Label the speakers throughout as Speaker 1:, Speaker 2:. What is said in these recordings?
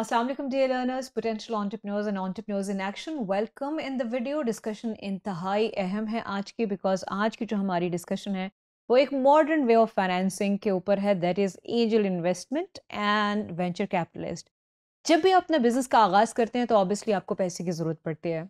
Speaker 1: Assalamualaikum dear learners, potential entrepreneurs and entrepreneurs in action. Welcome in the video discussion intahai aham hai aaj ki because aaj ki jo hamari discussion hai wo ek modern way of financing ke upar hai that is angel investment and venture capitalist. जब भी apna business ka aagaaz karte hain to obviously aapko paise ki zarurat padti hai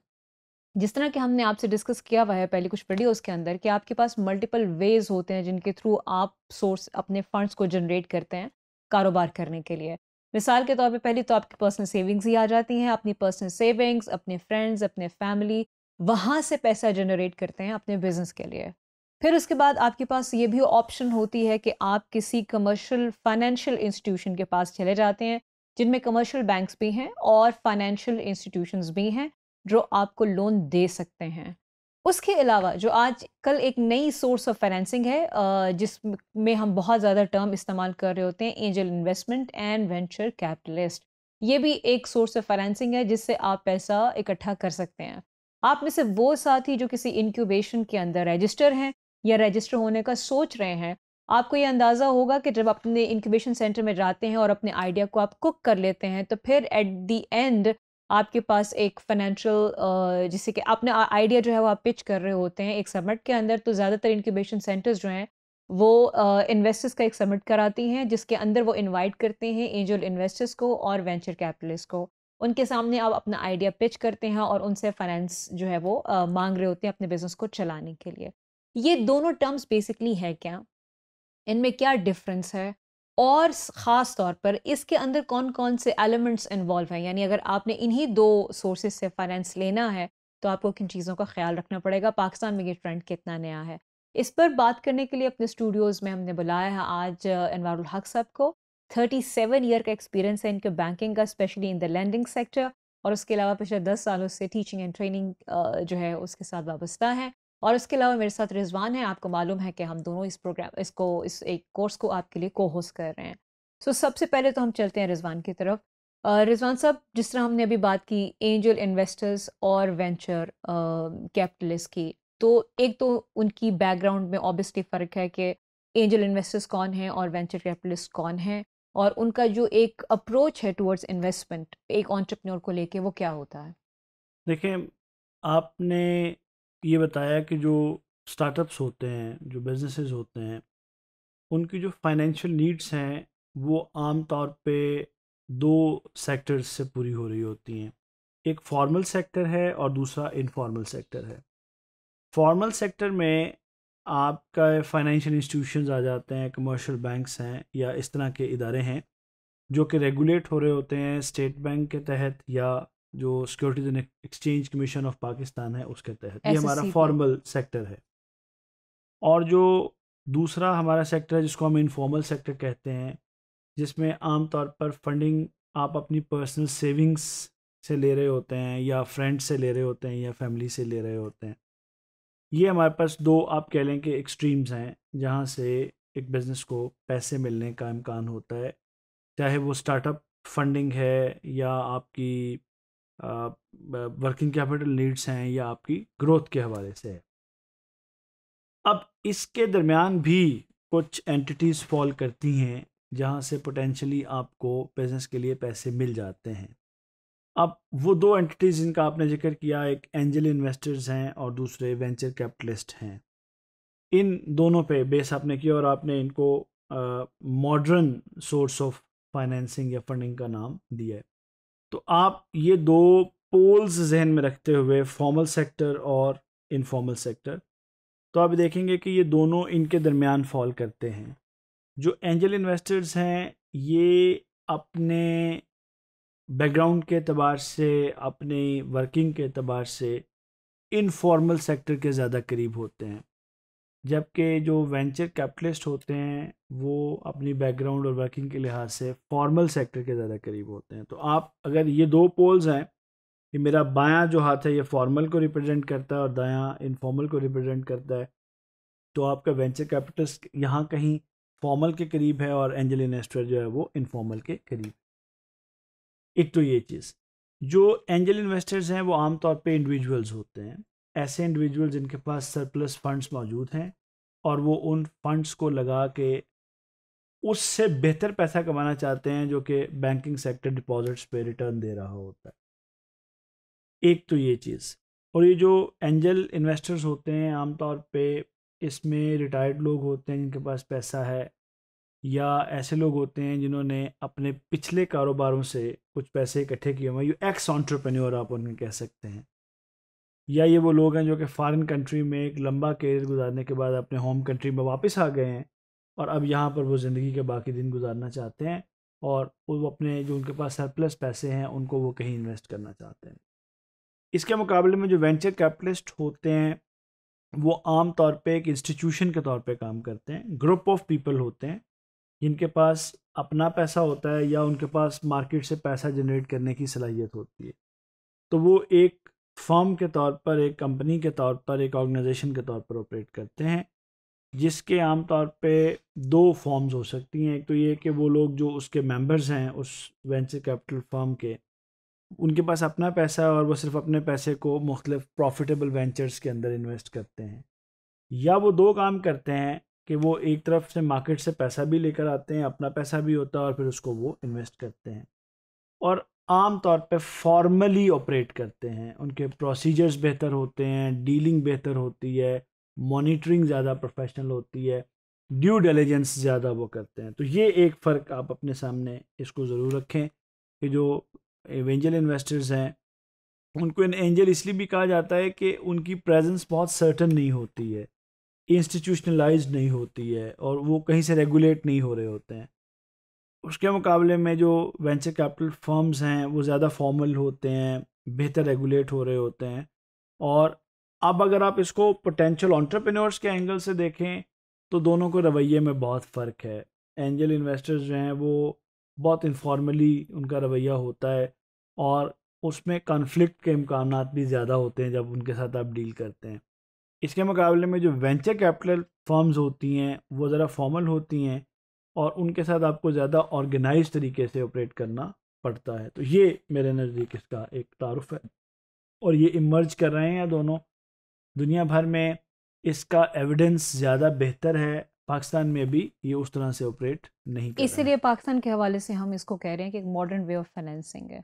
Speaker 1: jis tarah ki humne aap se discuss kiya hua hai pehle kuch videos ke andar ki aapke paas multiple ways hote hain jinke through aap source apne funds ko generate karte hain कारोबार करने के लिए मिसाल के तौर पे पहले तो आपकी पर्सनल सेविंग्स ही आ जाती हैं अपनी पर्सनल सेविंग्स अपने फ्रेंड्स अपने फैमिली वहाँ से पैसा जनरेट करते हैं अपने बिजनेस के लिए फिर उसके बाद आपके पास ये भी ऑप्शन होती है कि आप किसी कमर्शियल फाइनेंशियल इंस्टीट्यूशन के पास चले जाते हैं जिनमें कमर्शियल बैंक्स भी हैं और फाइनेंशियल इंस्टीट्यूशंस भी हैं जो आपको लोन दे सकते हैं उसके अलावा जो आज कल एक नई सोर्स ऑफ फाइनेंसिंग है जिसमें हम बहुत ज़्यादा टर्म इस्तेमाल कर रहे होते हैं angel investment and venture capitalist ये भी एक सोर्स ऑफ फाइनेंसिंग है जिससे आप पैसा इकट्ठा कर सकते हैं आप में से वो साथी जो किसी इनक्यूबेशन के अंदर रजिस्टर हैं या रजिस्टर होने का सोच रहे हैं आपको ये अंदाज़ा होगा कि जब अपने इनक्यूबेशन सेंटर में जाते हैं और अपने आइडिया को आप कुक कर लेते हैं तो फिर एट दी एंड आपके पास एक फाइनेंशियल जिसे कि आपने आइडिया जो है वो आप पिच कर रहे होते हैं एक समिट के अंदर तो ज़्यादातर इनक्यूबेशन सेंटर्स जो हैं वो इन्वेस्टर्स का एक समिट कराती हैं जिसके अंदर वो इनवाइट करते हैं एंजल इन्वेस्टर्स को और वेंचर कैपिटलिस्ट को उनके सामने आप अपना आइडिया पिच करते हैं और उनसे फाइनेंस जो है वो आ, मांग रहे होते हैं अपने बिजनेस को चलाने के लिए ये दोनों टर्म्स बेसिकली है क्या इनमें क्या डिफरेंस है और ख़ास तौर पर इसके अंदर कौन कौन से एलिमेंट्स इन्वॉल्व हैं यानी अगर आपने इन्हीं दो सोर्सेज से फाइनेंस लेना है तो आपको किन चीज़ों का ख्याल रखना पड़ेगा पाकिस्तान में ये ट्रेंड कितना नया है इस पर बात करने के लिए अपने स्टूडियोज़ में हमने बुलाया है आज अनवारुल हक साहब को 37 ईयर का एक्सपीरियंस है इनके बैंकिंग का specially in the landing sector और उसके अलावा पिछले दस सालों से टीचिंग एंड ट्रेनिंग जो है उसके साथ वाबस्ता है और इसके अलावा मेरे साथ रिजवान है आपको मालूम है कि हम दोनों इस प्रोग्राम इसको इस एक कोर्स को आपके लिए को होस्ट कर रहे हैं सो so, सबसे पहले तो हम चलते हैं रिजवान की तरफ रिजवान साहब जिस तरह हमने अभी बात की एंजल इन्वेस्टर्स और वेंचर कैपिटलिस्ट की तो एक तो उनकी बैकग्राउंड में ऑब्वियसली फ़र्क है कि एंजल इन्वेस्टर्स कौन हैं और वेंचर कैपिटलिस्ट कौन हैं और उनका जो एक अप्रोच है टुवर्ड्स इन्वेस्टमेंट एक ऑन्टरप्रनोर को लेके वो क्या होता है
Speaker 2: देखिए आपने ये बताया कि जो स्टार्टअप्स होते हैं जो बिजनेसेस होते हैं उनकी जो फाइनेंशियल नीड्स हैं वो आम तौर पे दो सेक्टर्स से पूरी हो रही होती हैं एक फॉर्मल सेक्टर है और दूसरा इनफॉर्मल सेक्टर है फॉर्मल सेक्टर में आपका फाइनेंशियल इंस्टीट्यूशन आ जाते हैं कमर्शियल बैंक्स हैं या इस तरह के इदारे हैं जो कि रेगुलेट हो रहे होते हैं स्टेट बैंक के तहत या जो securities and exchange commission of Pakistan है उसके तहत ये हमारा फॉर्मल सेक्टर है और जो दूसरा हमारा सेक्टर है जिसको हम इनफॉर्मल सेक्टर कहते हैं जिसमें आम तौर पर फंडिंग आप अपनी पर्सनल सेविंग्स से ले रहे होते हैं या फ्रेंड से ले रहे होते हैं या फैमिली से ले रहे होते हैं ये हमारे पास दो आप कह लें कि एक्सट्रीम्स हैं जहाँ से एक बिज़नेस को पैसे मिलने का इम्कान होता है चाहे वो स्टार्टअप फंडिंग है या आपकी वर्किंग कैपिटल नीड्स हैं या आपकी ग्रोथ के हवाले से है अब इसके दरमियान भी कुछ एंटिटीज़ फॉल करती हैं जहाँ से पोटेंशली आपको बिजनेस के लिए पैसे मिल जाते हैं अब वो दो एंटिटीज़ जिनका आपने जिक्र किया एक एंजल इन्वेस्टर्स हैं और दूसरे वेंचर कैपिटलिस्ट हैं इन दोनों पे बेस आपने किया और आपने इनको मॉडर्न सोर्स ऑफ फाइनेंसिंग या फंडिंग का नाम दिया है तो आप ये दो पोल्स जहन में रखते हुए फॉर्मल सेक्टर और इनफॉर्मल सेक्टर तो आप देखेंगे कि ये दोनों इनके दरमियान फॉल करते हैं जो एंजल इन्वेस्टर्स हैं ये अपने बैकग्राउंड के अतबार से अपने वर्किंग के अतबार से इनफॉर्मल सेक्टर के ज़्यादा करीब होते हैं जबकि जो वेंचर कैपिटलिस्ट होते हैं वो अपनी बैकग्राउंड और वर्किंग के लिहाज से फॉर्मल सेक्टर के ज़्यादा करीब होते हैं तो आप अगर ये दो पोल्स हैं कि मेरा बायां जो हाथ है ये फॉर्मल को रिप्रेजेंट करता है और दायां इनफॉर्मल को रिप्रेजेंट करता है तो आपका वेंचर कैपिटलिस्ट यहाँ कहीं फॉर्मल के करीब है और एंजल इन्वेस्टर जो है वो इनफॉर्मल के करीब एक तो ये चीज़ जो एंजल इन्वेस्टर्स हैं वो आमतौर पर इंडिविजुअल्स होते हैं ऐसे इंडिविजुअल्स जिनके पास सरप्लस फंड्स मौजूद हैं और वो उन फंड्स को लगा के उससे बेहतर पैसा कमाना चाहते हैं जो कि बैंकिंग सेक्टर डिपॉजिट्स पे रिटर्न दे रहा होता है एक तो ये चीज़ और ये जो एंजल इन्वेस्टर्स होते हैं आमतौर पे इसमें रिटायर्ड लोग होते हैं जिनके पास पैसा है या ऐसे लोग होते हैं जिन्होंने अपने पिछले कारोबारों से कुछ पैसे इकट्ठे किए हुए यू एक्स ऑन्टरप्रेन्योर आप उन्हें कह सकते हैं या ये वो लोग हैं जो कि फ़ारन कंट्री में एक लंबा करियर गुजारने के बाद अपने होम कंट्री में वापस आ गए हैं और अब यहाँ पर वो ज़िंदगी के बाकी दिन गुजारना चाहते हैं और वो अपने जो उनके पास सरप्लस पैसे हैं उनको वो कहीं इन्वेस्ट करना चाहते हैं इसके मुकाबले में जो वेंचर कैपिटलिस्ट होते हैं वो आम तौर पे एक इंस्टीट्यूशन के तौर पे काम करते हैं ग्रुप ऑफ पीपल होते हैं जिनके पास अपना पैसा होता है या उनके पास मार्केट से पैसा जनरेट करने की सलाहियत होती है तो वो एक फॉर्म के तौर पर एक कंपनी के तौर पर एक ऑर्गेनाइजेशन के तौर पर ऑपरेट करते हैं जिसके आम तौर पे दो फॉर्म्स हो सकती हैं एक तो ये कि वो लोग जो उसके मेंबर्स हैं उस वेंचर कैपिटल फॉर्म के उनके पास अपना पैसा है और वो सिर्फ अपने पैसे को मुख्तफ प्रॉफिटेबल वेंचर्स के अंदर इन्वेस्ट करते हैं या वो दो काम करते हैं कि वो एक तरफ से मार्केट से पैसा भी लेकर आते हैं अपना पैसा भी होता है और फिर उसको वो इन्वेस्ट करते हैं और आम तौर पे फॉर्मली ऑपरेट करते हैं उनके प्रोसीजर्स बेहतर होते हैं डीलिंग बेहतर होती है मॉनिटरिंग ज़्यादा प्रोफेशनल होती है ड्यू डेलीजेंस ज़्यादा वो करते हैं तो ये एक फ़र्क आप अपने सामने इसको ज़रूर रखें कि जो एवेंजल इन्वेस्टर्स हैं उनको इन एंजल इसलिए भी कहा जाता है कि उनकी प्रेजेंस बहुत सर्टन नहीं होती है इंस्टीट्यूशनलाइज नहीं होती है और वो कहीं से रेगुलेट नहीं हो रहे होते हैं उसके मुकाबले में जो वेंचर कैपिटल फर्म्स हैं वो ज़्यादा फॉर्मल होते हैं बेहतर रेगुलेट हो रहे होते हैं और अब अगर आप इसको पोटेंशियल ऑन्टरप्रेन्योर्स के एंगल से देखें तो दोनों को रवैये में बहुत फ़र्क है एंजल इन्वेस्टर्स जो हैं वो बहुत इनफॉर्मली उनका रवैया होता है और उसमें कन्फ्लिक्ट के इम्कान भी ज़्यादा होते हैं जब उनके साथ आप डील करते हैं इसके मुकाबले में जो वेंचर कैपिटल फर्म्स होती हैं वो ज़रा फॉर्मल होती हैं और उनके साथ आपको ज़्यादा ऑर्गेनाइज तरीके से ऑपरेट करना पड़ता है तो ये मेरे नज़दीक इसका एक तारफ़ है और ये इमर्ज कर रहे हैं दोनों दुनिया भर में इसका एविडेंस ज़्यादा बेहतर है पाकिस्तान में भी ये उस तरह से ऑपरेट नहीं कर इसीलिए
Speaker 1: पाकिस्तान के हवाले से हम इसको कह रहे हैं कि एक मॉडर्न वे ऑफ फाइनेंसिंग है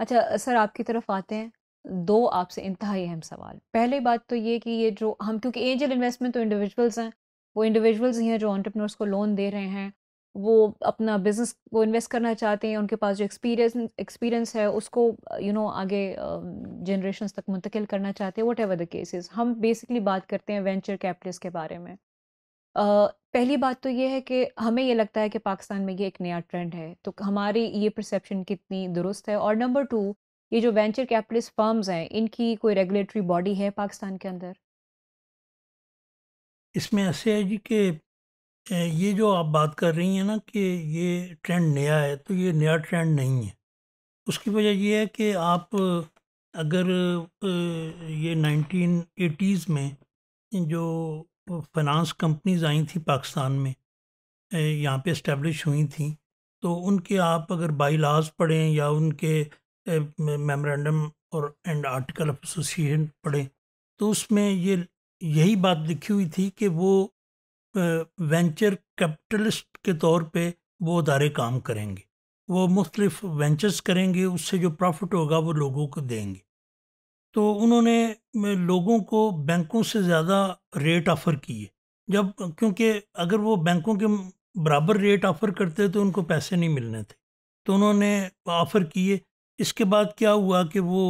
Speaker 1: अच्छा सर आपकी तरफ आते हैं दो आपसे इंतहाई अहम सवाल पहले बात तो ये कि ये जो हम क्योंकि एंजल इन्वेस्टमेंट तो इंडिविजुअल्स हैं वो इंडिविजुअल्स ही हैं जो ऑन्टरप्रनोर्स को लोन दे रहे हैं वो अपना बिज़नेस को इन्वेस्ट करना चाहते हैं उनके पास जो एक्सपीरियंस एक्सपीरियंस है उसको यू you नो know, आगे जनरेशन uh, तक मुंतकिल करना चाहते हैं वट एवर द केसेस हम बेसिकली बात करते हैं वेंचर कैपिटल्स के बारे में Uh, पहली बात तो ये है कि हमें ये लगता है कि पाकिस्तान में ये एक नया ट्रेंड है तो हमारी ये परसेप्शन कितनी दुरुस्त है और नंबर टू ये जो वेंचर कैपिटलिस्ट फर्म्स हैं इनकी कोई रेगुलेटरी बॉडी है पाकिस्तान के अंदर
Speaker 3: इसमें ऐसे है जी कि ये जो आप बात कर रही हैं ना कि ये ट्रेंड नया है तो ये नया ट्रेंड नहीं है उसकी वजह ये है कि आप अगर ये नाइनटीन एटीज़ में जो फाइनेंस कंपनीज आई थी पाकिस्तान में यहाँ पे इस्टेब्लिश हुई थी तो उनके आप अगर बाई लाज पढ़ें या उनके मेमोरेंडम और एंड आर्टिकल एसोसिएशन पढ़ें तो उसमें ये यही बात लिखी हुई थी कि वो वेंचर कैपिटलिस्ट के तौर पे वो अदारे काम करेंगे वो मुख्तलिफ वेंचर्स करेंगे उससे जो प्रॉफिट होगा वो लोगों को देंगे तो उन्होंने लोगों को बैंकों से ज़्यादा रेट ऑफ़र किए जब क्योंकि अगर वो बैंकों के बराबर रेट ऑफ़र करते तो उनको पैसे नहीं मिलने थे तो उन्होंने ऑफ़र किए इसके बाद क्या हुआ कि वो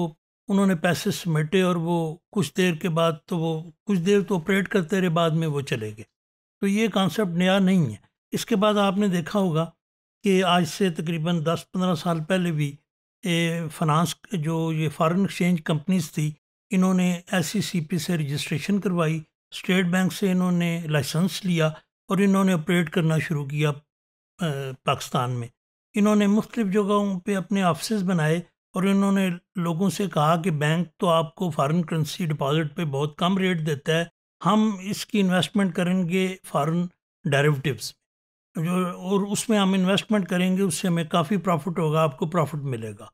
Speaker 3: उन्होंने पैसे समेटे और वो कुछ देर के बाद तो वो कुछ देर तो ऑपरेट करते रहे बाद में वो चले गए तो ये कॉन्सेप्ट नया नहीं है इसके बाद आपने देखा होगा कि आज से तकरीबन 10-15 साल पहले भी ये फनांस जो ये फॉरेन एक्सचेंज कंपनीज थी इन्होंने एस e से रजिस्ट्रेशन करवाई स्टेट बैंक से इन्होंने लाइसेंस लिया और इन्होंने ऑपरेट करना शुरू किया पाकिस्तान में इन्होंने मुख्तफ जगहों पर अपने ऑफिस बनाए और इन्होंने लोगों से कहा कि बैंक तो आपको फॉरेन करेंसी डिपॉजिट पे बहुत कम रेट देता है हम इसकी इन्वेस्टमेंट करेंगे फॉरेन डेरिवेटिव्स जो और उसमें हम इन्वेस्टमेंट करेंगे उससे हमें काफ़ी प्रॉफिट होगा आपको प्रॉफिट मिलेगा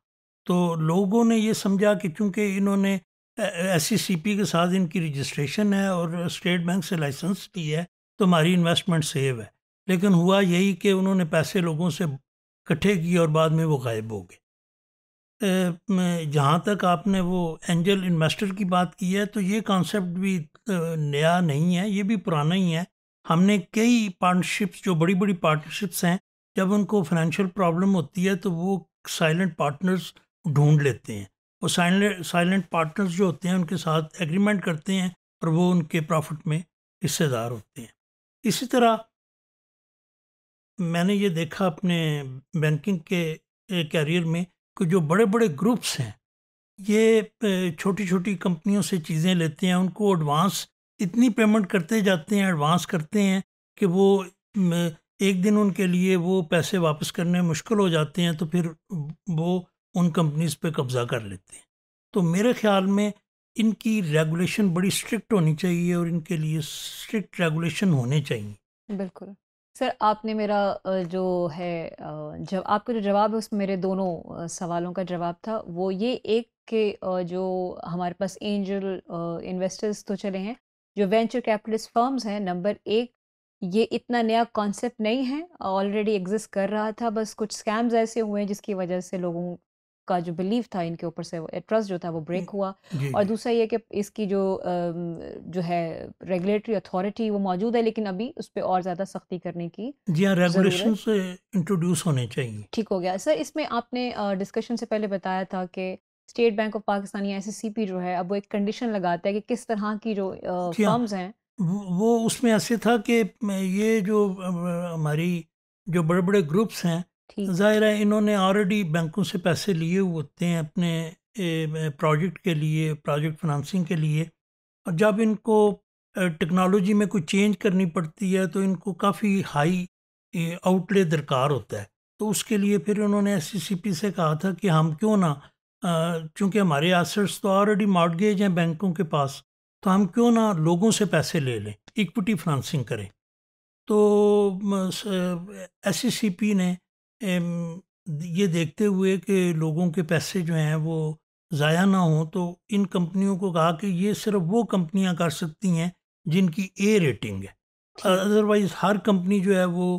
Speaker 3: तो लोगों ने ये समझा कि चूंकि इन्होंने एस सी e के साथ इनकी रजिस्ट्रेशन है और स्टेट बैंक से लाइसेंस ली है तो हमारी इन्वेस्टमेंट सेव है लेकिन हुआ यही कि उन्होंने पैसे लोगों से इकट्ठे किए और बाद में वो गायब हो गए जहाँ तक आपने वो एंजल इन्वेस्टर की बात की है तो ये कॉन्सेप्ट भी नया नहीं है ये भी पुराना ही है हमने कई पार्टनरशिप्स जो बड़ी बड़ी पार्टनरशिप्स हैं जब उनको फाइनेंशियल प्रॉब्लम होती है तो वो साइलेंट पार्टनर्स ढूंढ लेते हैं वो साइलेंट साइलेंट पार्टनर्स जो होते हैं उनके साथ एग्रीमेंट करते हैं और वो उनके प्रॉफिट में हिस्सेदार होते हैं इसी तरह मैंने ये देखा अपने बैंकिंग के कैरियर में कि जो बड़े बड़े ग्रुप्स हैं ये छोटी छोटी कंपनियों से चीज़ें लेते हैं उनको एडवांस इतनी पेमेंट करते जाते हैं एडवांस करते हैं कि वो एक दिन उनके लिए वो पैसे वापस करने मुश्किल हो जाते हैं तो फिर वो उन कंपनीज पे कब्ज़ा कर लेते हैं तो मेरे ख्याल में इनकी रेगुलेशन बड़ी स्ट्रिक्ट होनी चाहिए और इनके लिए स्ट्रिक्ट रेगुलेशन होने चाहिए
Speaker 1: बिल्कुल सर आपने मेरा जो है जब आपका जो जवाब है उसमें मेरे दोनों सवालों का जवाब था वो ये एक के जो हमारे पास एंजल इन्वेस्टर्स तो चले हैं जो वेंचर कैपिटलिस्ट फर्म्स हैं नंबर एक ये इतना नया कॉन्सेप्ट नहीं है ऑलरेडी एग्जिस्ट कर रहा था बस कुछ स्कैम्स ऐसे हुए हैं जिसकी वजह से लोगों का जो बिलीव था इनके ऊपर से ट्रस्ट जो था वो ब्रेक हुआ और दूसरा ये कि इसकी जो जो है रेगुलेटरी अथॉरिटी वो मौजूद है लेकिन अभी उस पर और ज़्यादा सख्ती करने की जी हाँ रेगुलेशन
Speaker 3: से इंट्रोड्यूस होने चाहिए
Speaker 1: ठीक हो गया सर इसमें आपने डिस्कशन से पहले बताया था कि स्टेट बैंक ऑफ पाकिस्तान या एस जो है अब वो एक कंडीशन लगाता है कि किस तरह की जो फॉर्म्स हाँ। हैं
Speaker 3: वो उसमें ऐसे था कि ये जो हमारी जो बड़े बड़े ग्रुप्स हैं ज़ाहिर है इन्होंने ऑलरेडी बैंकों से पैसे लिए होते हैं अपने प्रोजेक्ट के लिए प्रोजेक्ट फाइनेंसिंग के लिए और जब इनको टेक्नोलॉजी में कोई चेंज करनी पड़ती है तो इनको काफ़ी हाई आउटले दरकार होता है तो उसके लिए फिर उन्होंने एस से कहा था कि हम क्यों ना चूँकि हमारे एसेट्स तो ऑलरेडी मॉडगेज हैं बैंकों के पास तो हम क्यों ना लोगों से पैसे ले लें इक्विटी फाइनेंसिंग करें तो एस ने ये देखते हुए कि लोगों के पैसे जो हैं वो ज़ाया ना हों तो इन कंपनियों को कहा कि ये सिर्फ़ वो कंपनियाँ कर सकती हैं जिनकी ए रेटिंग है अदरवाइज़ हर कंपनी जो है वो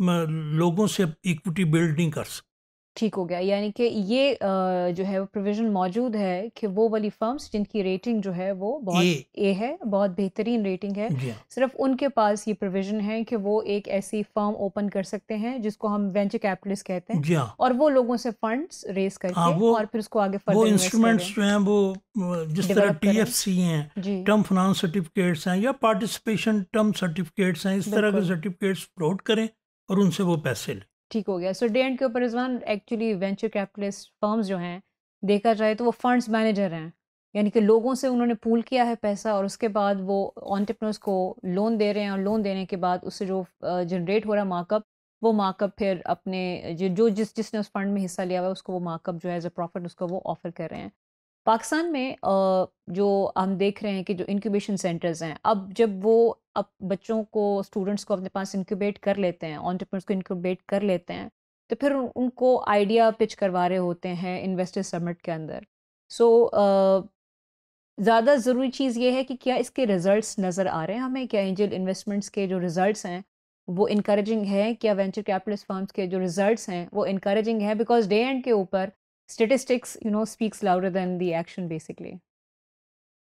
Speaker 3: लोगों से इक्विटी बिल्ड नहीं कर सकती
Speaker 1: ठीक हो गया यानी कि ये जो है वो प्रोविज़न मौजूद है कि वो वाली फ़र्म्स जिनकी रेटिंग जो है वो बहुत ए। ए है, बहुत बेहतरीन रेटिंग है, हाँ। सिर्फ़ उनके पास ये प्रोविज़न है कि वो एक ऐसी फ़र्म ओपन कर सकते हैं जिसको हम वेंचर कैपिटलिस्ट कहते हैं हाँ। और वो लोगों से फंड्स रेज़ हाँ, करके वो और फिर उसको आगे वो इंस्ट्रूमेंट्स
Speaker 3: जो हैं वो जिस तरह डेवलप करें। टीएफसी हैं टर्म फाइनेंस सर्टिफिकेट्स हैं या पार्टिसिपेशन टर्म सर्टिफिकेट्स हैं इस तरह के बिल्कुल। सर्टिफिकेट्स फ्लोट करें और उनसे वो पैसे लें
Speaker 1: ठीक हो गया सो डे एंड के ऊपर Rizwan actually venture capitalist firms जो हैं देखा जाए तो वो फंड्स मैनेजर हैं यानी कि लोगों से उन्होंने पूल किया है पैसा और उसके बाद वो ऑन्टरप्रनर्स को लोन दे रहे हैं और लोन देने के बाद उससे जो जनरेट हो रहा है मार्कअप वो मार्कअप फिर अपने जो जिस जिसने उस फंड में हिस्सा लिया हुआ है उसको वो मार्कअप जो है एज अ प्रॉफिट उसको वो ऑफर कर रहे हैं पाकिस्तान में जो हम देख रहे हैं कि जो इंक्यूबेशन सेंटर्स हैं अब जब वो अब बच्चों को स्टूडेंट्स को अपने पास इंक्यूबेट कर लेते हैं ऑन्टरप्रनर्स को इंक्यूबेट कर लेते हैं तो फिर उनको आइडिया पिच करवा रहे होते हैं इन्वेस्टर समिट के अंदर सो so, ज़्यादा ज़रूरी चीज़ ये है कि क्या इसके रिज़ल्ट नज़र आ रहे हैं हमें क्या एंजल इन्वेस्टमेंट्स के जो रिज़ल्ट हैं वो इंकरेजिंग है क्या वेंचर कैपिटलिस्ट फर्म्स के जो रिज़ल्ट हैं वो इनक्रेजिंग है बिकॉज डे एंड के ऊपर statistics you know speaks louder than the action basically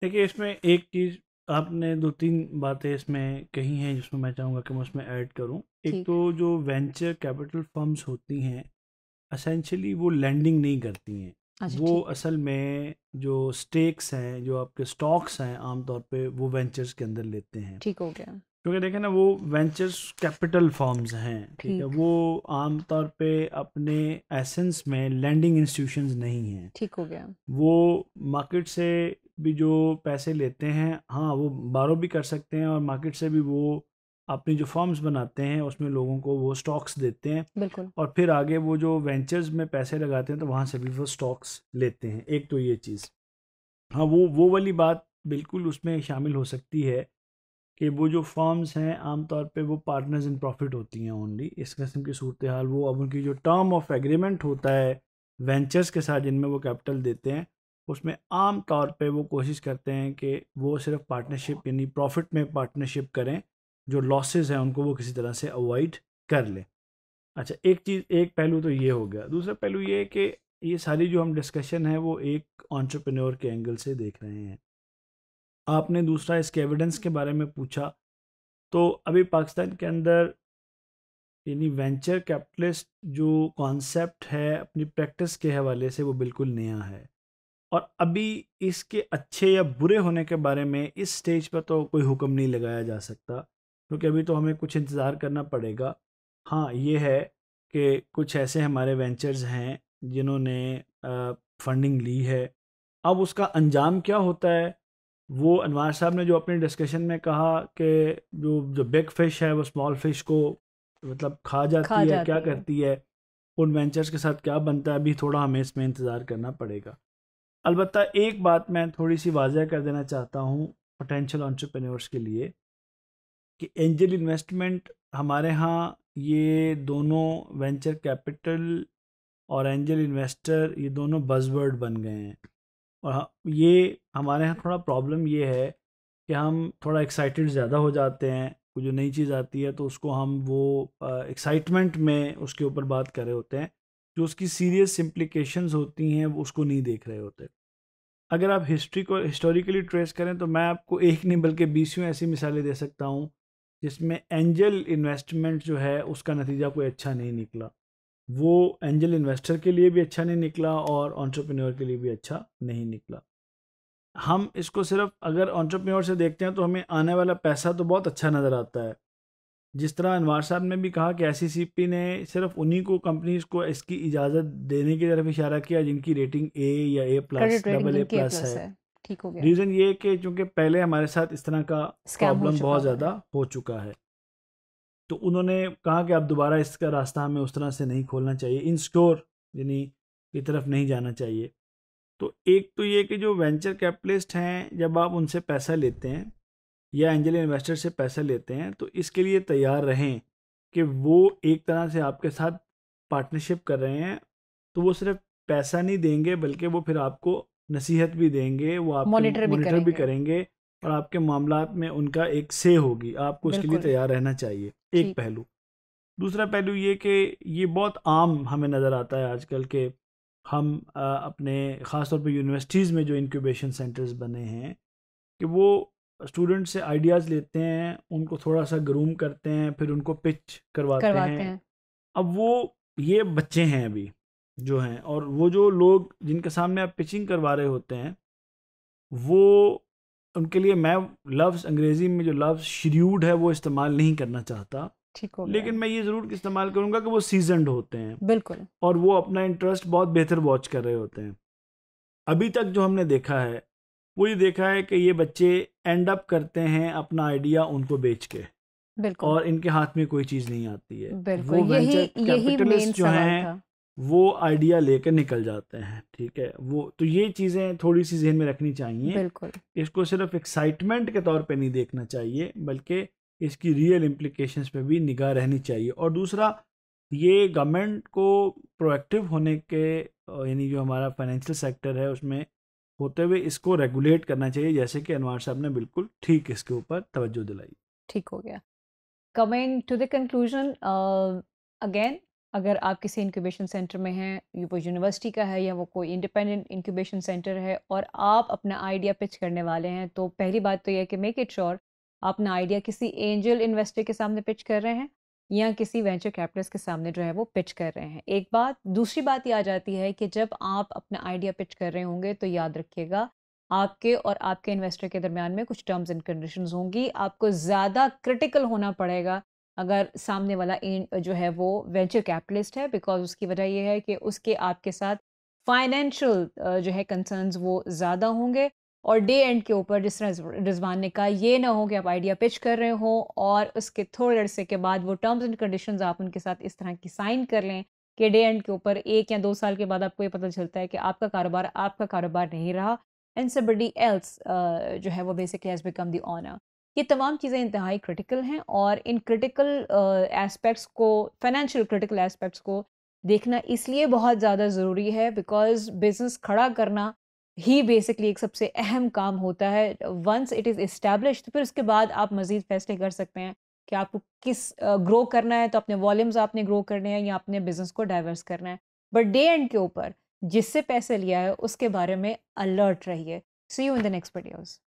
Speaker 2: देखिए इसमें एक चीज़ आपने दो तीन बातें इसमें कही हैं जिसमें मैं चाहूंगा कि मैं उसमें ऐड करूं एक तो जो वेंचर कैपिटल फर्म्स होती हैं असेंशियली वो लैंडिंग नहीं करती हैं अच्छा, वो असल में जो स्टेक्स हैं जो आपके स्टॉक्स हैं आमतौर पे वो वेंचर्स के अंदर लेते हैं ठीक हो गया क्योंकि देखें ना वो वेंचर्स कैपिटल फॉर्म्स हैं ठीक है वो आमतौर पे अपने एसेंस में लैंडिंग इंस्टीट्यूशंस नहीं हैं ठीक हो गया वो मार्केट से भी जो पैसे लेते हैं हाँ वो बारो भी कर सकते हैं और मार्केट से भी वो अपनी जो फॉर्म्स बनाते हैं उसमें लोगों को वो स्टॉक्स देते हैं बिल्कुल और फिर आगे वो जो वेंचर्स में पैसे लगाते हैं तो वहाँ से भी वो स्टॉक्स लेते हैं एक तो ये चीज़ हाँ वो वो वाली बात बिल्कुल उसमें शामिल हो सकती है कि वो जो फर्म्स हैं आमतौर पे वो पार्टनर्स इन प्रॉफिट होती हैं ओनली इस किस्म की सूरत हाल वो अब उनकी जो टर्म ऑफ एग्रीमेंट होता है वेंचर्स के साथ जिनमें वो कैपिटल देते हैं उसमें आम तौर पे वो कोशिश करते हैं कि वो सिर्फ पार्टनरशिप यानी प्रॉफिट में पार्टनरशिप करें जो लॉसेज हैं उनको वो किसी तरह से अवॉइड कर लें अच्छा एक चीज़ एक पहलू तो ये हो गया दूसरा पहलू ये है कि ये सारी जो हम डिस्कशन है वो एक ऑन्टरप्रेन्योर के एंगल से देख रहे हैं आपने दूसरा इसके एविडेंस के बारे में पूछा तो अभी पाकिस्तान के अंदर यानी वेंचर कैपिटलिस्ट जो कॉन्सेप्ट है अपनी प्रैक्टिस के हवाले से वो बिल्कुल नया है और अभी इसके अच्छे या बुरे होने के बारे में इस स्टेज पर तो कोई हुक्म नहीं लगाया जा सकता क्योंकि तो अभी तो हमें कुछ इंतज़ार करना पड़ेगा हाँ ये है कि कुछ ऐसे हमारे वेंचर्स हैं जिन्होंने फंडिंग ली है अब उसका अंजाम क्या होता है वो अनवार साहब ने जो अपने डिस्कशन में कहा कि जो जो बिग फिश है वो स्मॉल फिश को मतलब खा जाती खा है जाती क्या है। करती है उन वेंचर्स के साथ क्या बनता है अभी थोड़ा हमें इसमें इंतज़ार करना पड़ेगा अलबत्त एक बात मैं थोड़ी सी वाजह कर देना चाहता हूँ पोटेंशियल ऑन्टरप्रेन्योर्स के लिए कि एंजल इन्वेस्टमेंट हमारे यहाँ ये दोनों वेंचर कैपिटल और एंजल इन्वेस्टर ये दोनों बजवर्ड बन गए हैं और हाँ, ये हमारे यहाँ थोड़ा प्रॉब्लम ये है कि हम थोड़ा एक्साइटेड ज़्यादा हो जाते हैं कोई जो नई चीज़ आती है तो उसको हम वो एक्साइटमेंट में उसके ऊपर बात कर रहे होते हैं जो उसकी सीरियस इम्प्लिकेशंस होती हैं वो उसको नहीं देख रहे होते अगर आप हिस्ट्री को हिस्टोरिकली ट्रेस करें तो मैं आपको एक नहीं बल्कि बीसियों ऐसी मिसालें दे सकता हूँ जिसमें एंजल इन्वेस्टमेंट जो है उसका नतीजा कोई अच्छा नहीं निकला वो एंजल इन्वेस्टर के लिए भी अच्छा नहीं निकला और ऑन्टरप्रेन्योर के लिए भी अच्छा नहीं निकला हम इसको सिर्फ अगर ऑन्टरप्रनोर से देखते हैं तो हमें आने वाला पैसा तो बहुत अच्छा नज़र आता है जिस तरह अनवार साहब ने भी कहा कि एस ने सिर्फ उन्हीं को कंपनीज को इसकी इजाज़त देने की तरफ इशारा किया जिनकी रेटिंग ए या A plus double A plus है रीज़न ये कि चूंकि पहले हमारे साथ इस तरह का प्रॉब्लम बहुत ज़्यादा हो चुका है तो उन्होंने कहा कि आप दोबारा इसका रास्ता हमें उस तरह से नहीं खोलना चाहिए इन स्टोर यानी की तरफ नहीं जाना चाहिए तो एक तो ये कि जो वेंचर कैपिटलिस्ट हैं जब आप उनसे पैसा लेते हैं या एंजल इन्वेस्टर से पैसा लेते हैं तो इसके लिए तैयार रहें कि वो एक तरह से आपके साथ पार्टनरशिप कर रहे हैं तो वो सिर्फ पैसा नहीं देंगे बल्कि वो फिर आपको नसीहत भी देंगे वो आप मॉनिटर भी, भी करेंगे और आपके मामला में उनका एक से होगी आपको उसके लिए तैयार रहना चाहिए एक पहलू दूसरा पहलू ये कि ये बहुत आम हमें नज़र आता है आजकल के हम अपने अपने ख़ासतौर पर यूनिवर्सिटीज़ में जो इनक्यूबेशन सेंटर्स बने हैं कि वो स्टूडेंट से आइडियाज़ लेते हैं उनको थोड़ा सा ग्रूम करते हैं फिर उनको पिच करवाते, करवाते हैं।, हैं अब वो ये बच्चे हैं अभी जो हैं और वो जो लोग जिनके सामने आप पिचिंग करवा रहे होते हैं वो उनके लिए मैं लफ्ज़ अंग्रेज़ी में जो लफ्ज़ श्रियूड है वो इस्तेमाल नहीं करना चाहता
Speaker 3: ठीक हो लेकिन
Speaker 2: मैं ये ज़रूर इस्तेमाल करूँगा कि वो सीजनड होते हैं बिल्कुल और वो अपना इंटरेस्ट बहुत बेहतर वॉच कर रहे होते हैं अभी तक जो हमने देखा है वो ये देखा है कि ये बच्चे एंड अप करते हैं अपना आइडिया उनको बेच के बिल्कुल और इनके हाथ में कोई चीज़ नहीं आती है वो यही, कैपिटलिस्ट जो है वो आइडिया लेकर निकल जाते हैं ठीक है वो तो ये चीज़ें थोड़ी सी जहन में रखनी चाहिए बिल्कुल इसको सिर्फ एक्साइटमेंट के तौर पे नहीं देखना चाहिए बल्कि इसकी रियल इम्प्लीकेशन पे भी निगाह रहनी चाहिए और दूसरा ये गवर्नमेंट को प्रोएक्टिव होने के यानी जो हमारा फाइनेंशियल सेक्टर है उसमें होते हुए इसको रेगुलेट करना चाहिए जैसे कि अनवार साहब ने बिल्कुल ठीक इसके ऊपर तवज्जो दिलाई
Speaker 1: ठीक हो गया coming to the conclusion again अगर आप किसी इनक्यूबेशन सेंटर में हैं वो यूनिवर्सिटी का है या वो कोई इंडिपेंडेंट इनक्यूबेशन सेंटर है और आप अपना आइडिया पिच करने वाले हैं तो पहली बात तो यह है कि मेक इट श्योर अपना आइडिया किसी एंजल इन्वेस्टर के सामने पिच कर रहे हैं या किसी वेंचर कैपिटल्स के सामने जो है वो पिच कर रहे हैं एक बात दूसरी बात ये आ जाती है कि जब आप अपना आइडिया पिच कर रहे होंगे तो याद रखिएगा आपके और आपके इन्वेस्टर के दरमियान में कुछ टर्म्स एंड कंडीशंस होंगी आपको ज़्यादा क्रिटिकल होना पड़ेगा अगर सामने वाला जो है वो वेंचर कैपिटलिस्ट है बिकॉज उसकी वजह यह है कि उसके आपके साथ फाइनेंशियल जो है कंसर्न वो ज़्यादा होंगे और डे एंड के ऊपर जिस तरह रिजवान ने कहा ये ना हो कि आप आइडिया पिच कर रहे हो और उसके थोड़े अरसे के बाद वो टर्म्स एंड कंडीशंस आप उनके साथ इस तरह की साइन कर लें कि डे एंड के ऊपर एक या दो साल के बाद आपको ये पता चलता है कि आपका कारोबार आपका कारोबार नहीं रहा एंड सबडी एल्स जो है वो basically has become the honour ये तमाम चीज़ें इंतहाई क्रिटिकल हैं और इन क्रिटिकल एस्पेक्ट्स को फाइनेंशियल क्रिटिकल एस्पेक्ट्स को देखना इसलिए बहुत ज़्यादा ज़रूरी है बिकॉज बिज़नेस खड़ा करना ही बेसिकली एक सबसे अहम काम होता है वंस इट इज़ इस्टेब्लिश तो फिर उसके बाद आप मज़ीद फैसले कर सकते हैं कि आपको किस ग्रो करना है तो अपने वॉल्यूम्स आपने ग्रो करने हैं या अपने बिज़नेस को डाइवर्स करना है बट डे एंड के ऊपर जिससे पैसे लिया है उसके बारे में अलर्ट रहिए see you in the next videos